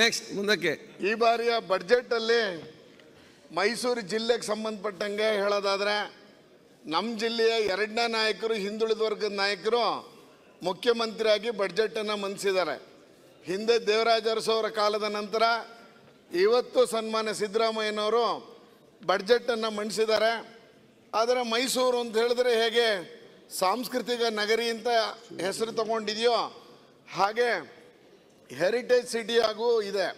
next ಮುಂದಕ್ಕೆ ಈ ಬಾರಿಯ ಬಡ್ಜೆಟ್ ಅಲ್ಲಿ ಮೈಸೂರು ಜಿಲ್ಲೆಗೆ ಸಂಬಂಧಪಟ್ಟಂಗೆ ಹೇಳೋದಾದ್ರೆ ನಮ್ಮ ಜಿಲ್ಲೆಯ ಎರಡನೇ ನಾಯಕರು ಹಿಂದುಳಿದ ವರ್ಗದ ನಾಯಕರು ಮುಖ್ಯಮಂತ್ರಿಯಾಗಿ ಬಡ್ಜೆಟನ್ನು ಮಂಡಿಸಿದ್ದಾರೆ ಹಿಂದೆ ದೇವರಾಜ ಅರಸವರ ಕಾಲದ ನಂತರ ಇವತ್ತು ಸನ್ಮಾನ್ಯ ಸಿದ್ದರಾಮಯ್ಯನವರು ಬಡ್ಜೆಟನ್ನು ಮಂಡಿಸಿದ್ದಾರೆ ಆದರೆ ಮೈಸೂರು ಅಂತ ಹೇಳಿದ್ರೆ ಹೇಗೆ ಸಾಂಸ್ಕೃತಿಕ ನಗರಿ ಅಂತ ಹೆಸರು ತಗೊಂಡಿದೆಯೋ ಹಾಗೆ ಹೆರಿಟೇಜ್ ಸಿಟಿಯಾಗೂ ಇದೆ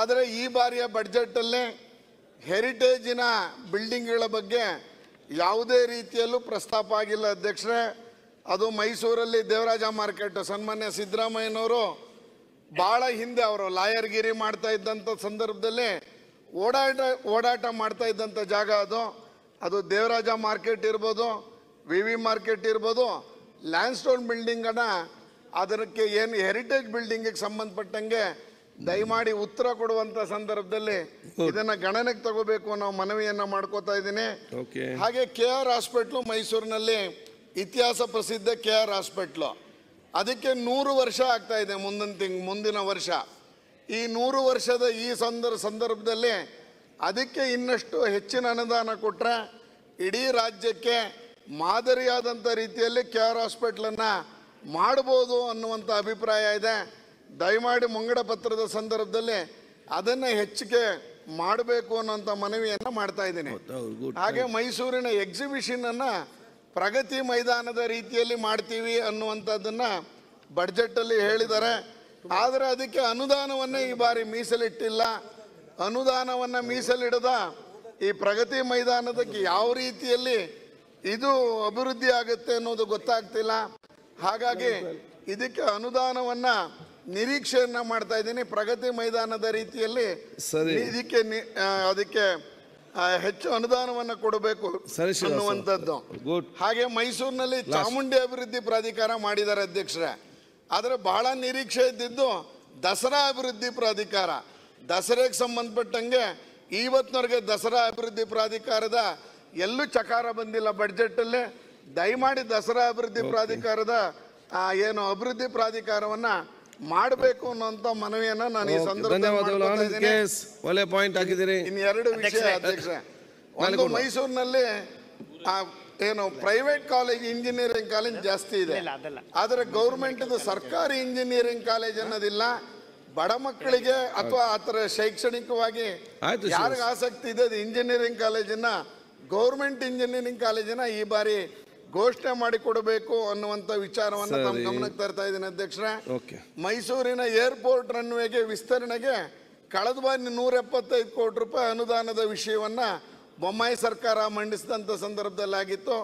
ಆದರೆ ಈ ಬಾರಿಯ ಬಡ್ಜೆಟಲ್ಲಿ ಹೆರಿಟೇಜಿನ ಬಿಲ್ಡಿಂಗ್ಗಳ ಬಗ್ಗೆ ಯಾವುದೇ ರೀತಿಯಲ್ಲೂ ಪ್ರಸ್ತಾಪ ಆಗಿಲ್ಲ ಅಧ್ಯಕ್ಷರೇ ಅದು ಮೈಸೂರಲ್ಲಿ ದೇವರಾಜ ಮಾರ್ಕೆಟ್ ಸನ್ಮಾನ್ಯ ಸಿದ್ದರಾಮಯ್ಯನವರು ಭಾಳ ಹಿಂದೆ ಅವರು ಲಾಯರ್ಗಿರಿ ಮಾಡ್ತಾ ಇದ್ದಂಥ ಸಂದರ್ಭದಲ್ಲಿ ಓಡಾಟ ಓಡಾಟ ಮಾಡ್ತಾ ಇದ್ದಂಥ ಜಾಗ ಅದು ಅದು ದೇವರಾಜ ಮಾರ್ಕೆಟ್ ಇರ್ಬೋದು ವಿ ವಿ ಮಾರ್ಕೆಟ್ ಇರ್ಬೋದು ಲ್ಯಾಂಡ್ ಸ್ಟೋನ್ ಬಿಲ್ಡಿಂಗನ್ನು ಅದಕ್ಕೆ ಏನು ಹೆರಿಟೇಜ್ ಬಿಲ್ಡಿಂಗಿಗೆ ಸಂಬಂಧಪಟ್ಟಂಗೆ ದಯಮಾಡಿ ಉತ್ತರ ಕೊಡುವಂತ ಸಂದರ್ಭದಲ್ಲಿ ಇದನ್ನ ಗಣನೆಗೆ ತಗೋಬೇಕು ಅನ್ನೋ ಮನವಿಯನ್ನ ಮಾಡ್ಕೋತಾ ಇದ್ದೀನಿ ಹಾಗೆ ಕೆ ಆರ್ ಹಾಸ್ಪಿಟ್ಲು ಮೈಸೂರಿನಲ್ಲಿ ಇತಿಹಾಸ ಪ್ರಸಿದ್ಧ ಕೆ ಆರ್ ಹಾಸ್ಪಿಟ್ಲು ಅದಕ್ಕೆ ನೂರು ವರ್ಷ ಆಗ್ತಾ ಇದೆ ಮುಂದಿನ ತಿಂಗ್ ಮುಂದಿನ ವರ್ಷ ಈ ನೂರು ವರ್ಷದ ಈ ಸಂದರ್ ಸಂದರ್ಭದಲ್ಲಿ ಅದಕ್ಕೆ ಇನ್ನಷ್ಟು ಹೆಚ್ಚಿನ ಅನುದಾನ ಕೊಟ್ಟರೆ ಇಡೀ ರಾಜ್ಯಕ್ಕೆ ಮಾದರಿಯಾದಂಥ ರೀತಿಯಲ್ಲಿ ಕೆ ಆರ್ ಹಾಸ್ಪಿಟ್ಲನ್ನು ಮಾಡ್ಬೋದು ಅನ್ನುವಂಥ ಅಭಿಪ್ರಾಯ ಇದೆ ದಯಮಾಡಿ ಮುಂಗಡ ಪತ್ರದ ಸಂದರ್ಭದಲ್ಲಿ ಅದನ್ನು ಹೆಚ್ಚಿಗೆ ಮಾಡಬೇಕು ಅನ್ನೋಂಥ ಮನವಿಯನ್ನು ಮಾಡ್ತಾ ಇದ್ದೀನಿ ಹಾಗೆ ಮೈಸೂರಿನ ಎಕ್ಸಿಬಿಷನನ್ನು ಪ್ರಗತಿ ಮೈದಾನದ ರೀತಿಯಲ್ಲಿ ಮಾಡ್ತೀವಿ ಅನ್ನುವಂಥದ್ದನ್ನು ಅಲ್ಲಿ ಹೇಳಿದ್ದಾರೆ ಆದರೆ ಅದಕ್ಕೆ ಅನುದಾನವನ್ನೇ ಈ ಬಾರಿ ಮೀಸಲಿಟ್ಟಿಲ್ಲ ಅನುದಾನವನ್ನು ಮೀಸಲಿಡದ ಈ ಪ್ರಗತಿ ಮೈದಾನದಕ್ಕೆ ಯಾವ ರೀತಿಯಲ್ಲಿ ಇದು ಅಭಿವೃದ್ಧಿ ಆಗುತ್ತೆ ಅನ್ನೋದು ಗೊತ್ತಾಗ್ತಿಲ್ಲ ಹಾಗಾಗಿ ಇದಕ್ಕೆ ಅನುದಾನವನ್ನ ನಿರೀಕ್ಷೆಯನ್ನ ಮಾಡ್ತಾ ಇದ್ದೀನಿ ಪ್ರಗತಿ ಮೈದಾನದ ರೀತಿಯಲ್ಲಿ ಇದಕ್ಕೆ ಅದಕ್ಕೆ ಹೆಚ್ಚು ಅನುದಾನವನ್ನು ಕೊಡಬೇಕು ಅನ್ನುವಂಥದ್ದು ಹಾಗೆ ಮೈಸೂರಿನಲ್ಲಿ ಚಾಮುಂಡಿ ಅಭಿವೃದ್ಧಿ ಪ್ರಾಧಿಕಾರ ಮಾಡಿದ್ದಾರೆ ಅಧ್ಯಕ್ಷರೇ ಆದರೆ ಬಹಳ ನಿರೀಕ್ಷೆ ಇದ್ದಿದ್ದು ದಸರಾ ಅಭಿವೃದ್ಧಿ ಪ್ರಾಧಿಕಾರ ದಸರೆಗೆ ಸಂಬಂಧಪಟ್ಟಂಗೆ ಇವತ್ತಿನವರೆಗೆ ದಸರಾ ಅಭಿವೃದ್ಧಿ ಪ್ರಾಧಿಕಾರದ ಎಲ್ಲೂ ಚಕಾರ ಬಂದಿಲ್ಲ ಬಡ್ಜೆಟಲ್ಲಿ ದಯಮಾಡಿ ದಸರಾ ಅಭಿವೃದ್ಧಿ ಪ್ರಾಧಿಕಾರದ ಏನು ಅಭಿವೃದ್ಧಿ ಪ್ರಾಧಿಕಾರವನ್ನ ಮಾಡಬೇಕು ಅನ್ನೋಂತ ಮನವಿಯನ್ನ ನಾನು ಈ ಸಂದರ್ಭದಲ್ಲಿ ಒಳ್ಳೆ ಪಾಯಿಂಟ್ ಹಾಕಿದ್ದೀರಿ ಎರಡು ವಿಷಯ ಅಧ್ಯಕ್ಷ ಒಂದು ಮೈಸೂರಿನಲ್ಲಿ ಏನು ಪ್ರೈವೇಟ್ ಕಾಲೇಜ್ ಇಂಜಿನಿಯರಿಂಗ್ ಕಾಲೇಜ್ ಜಾಸ್ತಿ ಇದೆ ಆದರೆ ಗೌರ್ಮೆಂಟ್ ಸರ್ಕಾರಿ ಇಂಜಿನಿಯರಿಂಗ್ ಕಾಲೇಜ್ ಅನ್ನೋದಿಲ್ಲ ಬಡ ಮಕ್ಕಳಿಗೆ ಅಥವಾ ಆತರ ಶೈಕ್ಷಣಿಕವಾಗಿ ಯಾರಿಗೆ ಆಸಕ್ತಿ ಇದೆ ಇಂಜಿನಿಯರಿಂಗ್ ಕಾಲೇಜನ್ನ ಗೌರ್ಮೆಂಟ್ ಇಂಜಿನಿಯರಿಂಗ್ ಕಾಲೇಜನ್ನ ಈ ಬಾರಿ ಘೋಷಣೆ ಮಾಡಿಕೊಡಬೇಕು ಅನ್ನುವಂಥ ವಿಚಾರವನ್ನು ತಮ್ಮ ಗಮನಕ್ಕೆ ತರ್ತಾ ಇದ್ದೀನಿ ಅಧ್ಯಕ್ಷರ ಮೈಸೂರಿನ ಏರ್ಪೋರ್ಟ್ ರನ್ವೇಗೆ ವಿಸ್ತರಣೆಗೆ ಕಳೆದ ಬಾರಿ ನೂರ ಎಪ್ಪತ್ತೈದು ಕೋಟಿ ರೂಪಾಯಿ ಅನುದಾನದ ವಿಷಯವನ್ನ ಬೊಮ್ಮಾಯಿ ಸರ್ಕಾರ ಮಂಡಿಸಿದಂತ ಸಂದರ್ಭದಲ್ಲಿ ಆಗಿತ್ತು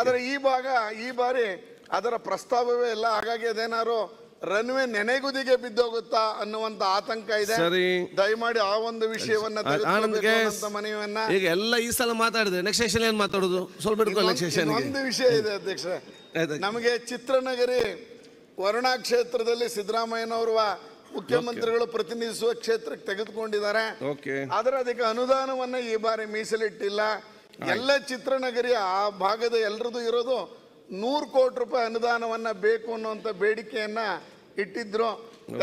ಆದರೆ ಈ ಭಾಗ ಈ ಬಾರಿ ಅದರ ಪ್ರಸ್ತಾವವೇ ಇಲ್ಲ ಹಾಗಾಗಿ ಅದೇನಾದ್ರು ರನ್ವೆ ನೆನೆಗುದಿಗೆ ಬಿದ್ದೋಗುತ್ತಾ ಅನ್ನುವಂತ ಆತಂಕ ಇದೆ ಸರಿ ದಯಮಾಡಿ ಆ ಒಂದು ವಿಷಯವನ್ನ ಈಗ ಎಲ್ಲ ಈ ಸಲ ಮಾತಾಡಿದೆ ನೆಕ್ಸ್ಟ್ ಸೆಷನ್ ಏನ್ ಮಾತಾಡುದು ಸ್ವಲ್ಪ ಒಂದು ವಿಷಯ ಇದೆ ಅಧ್ಯಕ್ಷ ನಮಗೆ ಚಿತ್ರನಗರಿ ವರುಣಾ ಕ್ಷೇತ್ರದಲ್ಲಿ ಸಿದ್ದರಾಮಯ್ಯನವರು ಮುಖ್ಯಮಂತ್ರಿಗಳು ಪ್ರತಿನಿಧಿಸುವ ಕ್ಷೇತ್ರಕ್ಕೆ ತೆಗೆದುಕೊಂಡಿದ್ದಾರೆ ಆದರೆ ಅದಕ್ಕೆ ಅನುದಾನವನ್ನ ಈ ಬಾರಿ ಮೀಸಲಿಟ್ಟಿಲ್ಲ ಎಲ್ಲ ಚಿತ್ರನಗರಿ ಆ ಭಾಗದ ಎಲ್ರದೂ ಇರೋದು ನೂರು ಕೋಟಿ ರೂಪಾಯಿ ಅನುದಾನವನ್ನು ಬೇಕು ಅನ್ನುವಂತ ಬೇಡಿಕೆಯನ್ನು ಇಟ್ಟಿದ್ರು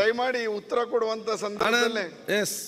ದಯಮಾಡಿ ಉತ್ತರ ಕೊಡುವಂಥ ಸಂದರ್ಭದಲ್ಲಿ ಎಸ್